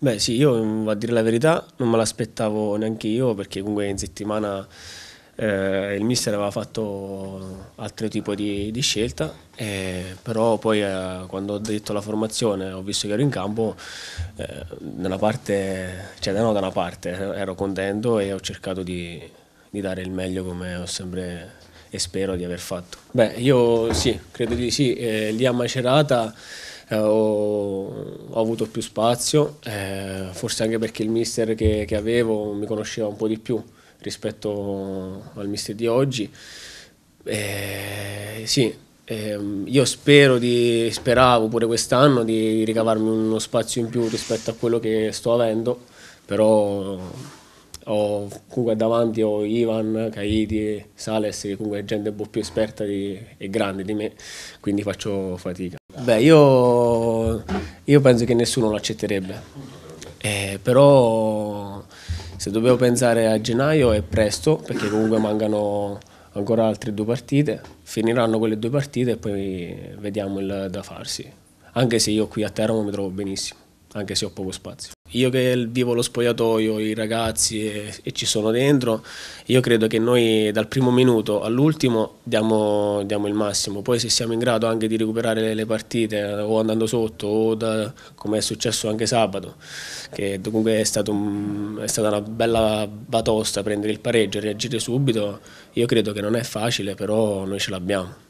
Beh sì, io mm, a dire la verità non me l'aspettavo neanche io perché comunque in settimana eh, il mister aveva fatto altro tipo di, di scelta, eh, però poi eh, quando ho detto la formazione ho visto che ero in campo, eh, da una parte, cioè no, da una parte eh, ero contento e ho cercato di, di dare il meglio come ho sempre e spero di aver fatto. Beh, io sì, credo di sì, eh, lì a Macerata ho ho avuto più spazio, eh, forse anche perché il mister che, che, avevo mi conosceva un po' di più rispetto al mister di oggi. Eh, sì, ehm, io spero di, speravo pure quest'anno di ricavarmi uno spazio in più rispetto a quello che sto avendo, però ho comunque davanti ho Ivan, Caidi, Sales, che comunque è gente un po' più esperta di, e grande di me, quindi faccio fatica. Beh, io io penso che nessuno lo accetterebbe, eh, però se dobbiamo pensare a gennaio è presto perché comunque mancano ancora altre due partite, finiranno quelle due partite e poi vediamo il da farsi, anche se io qui a Teramo mi trovo benissimo, anche se ho poco spazio. Io che vivo lo spogliatoio, i ragazzi e, e, ci sono dentro, io credo che noi dal primo minuto all'ultimo diamo, diamo, il massimo. Poi se siamo in grado anche di recuperare le, le partite eh, o andando sotto o da, come è successo anche sabato, che comunque è, stato un, è stata una bella batosta prendere il pareggio e reagire subito, io credo che non è facile, però noi ce l'abbiamo.